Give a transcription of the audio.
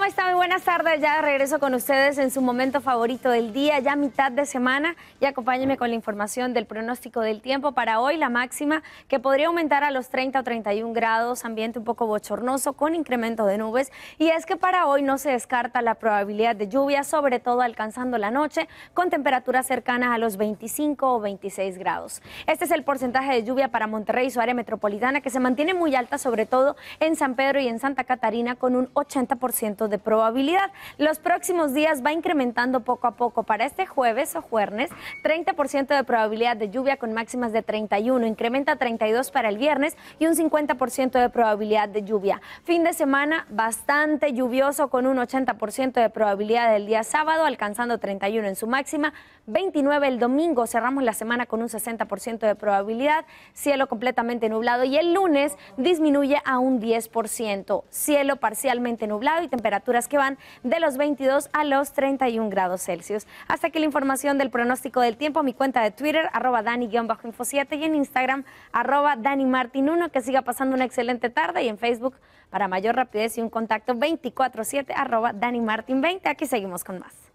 ¿cómo están? Muy buenas tardes. Ya regreso con ustedes en su momento favorito del día, ya mitad de semana. Y acompáñenme con la información del pronóstico del tiempo para hoy, la máxima que podría aumentar a los 30 o 31 grados, ambiente un poco bochornoso con incremento de nubes. Y es que para hoy no se descarta la probabilidad de lluvia, sobre todo alcanzando la noche, con temperaturas cercanas a los 25 o 26 grados. Este es el porcentaje de lluvia para Monterrey y su área metropolitana, que se mantiene muy alta, sobre todo en San Pedro y en Santa Catarina, con un 80% de probabilidad. Los próximos días va incrementando poco a poco. Para este jueves o jueves, 30% de probabilidad de lluvia con máximas de 31, incrementa 32 para el viernes y un 50% de probabilidad de lluvia. Fin de semana bastante lluvioso con un 80% de probabilidad del día sábado, alcanzando 31 en su máxima, 29 el domingo, cerramos la semana con un 60% de probabilidad, cielo completamente nublado y el lunes disminuye a un 10%, cielo parcialmente nublado y temperatura temperaturas que van de los 22 a los 31 grados Celsius. Hasta aquí la información del pronóstico del tiempo. Mi cuenta de Twitter, arroba Dani-info7 y en Instagram, arroba Dani Martin 1. Que siga pasando una excelente tarde y en Facebook, para mayor rapidez y un contacto 24-7, arroba Dani Martin 20. Aquí seguimos con más.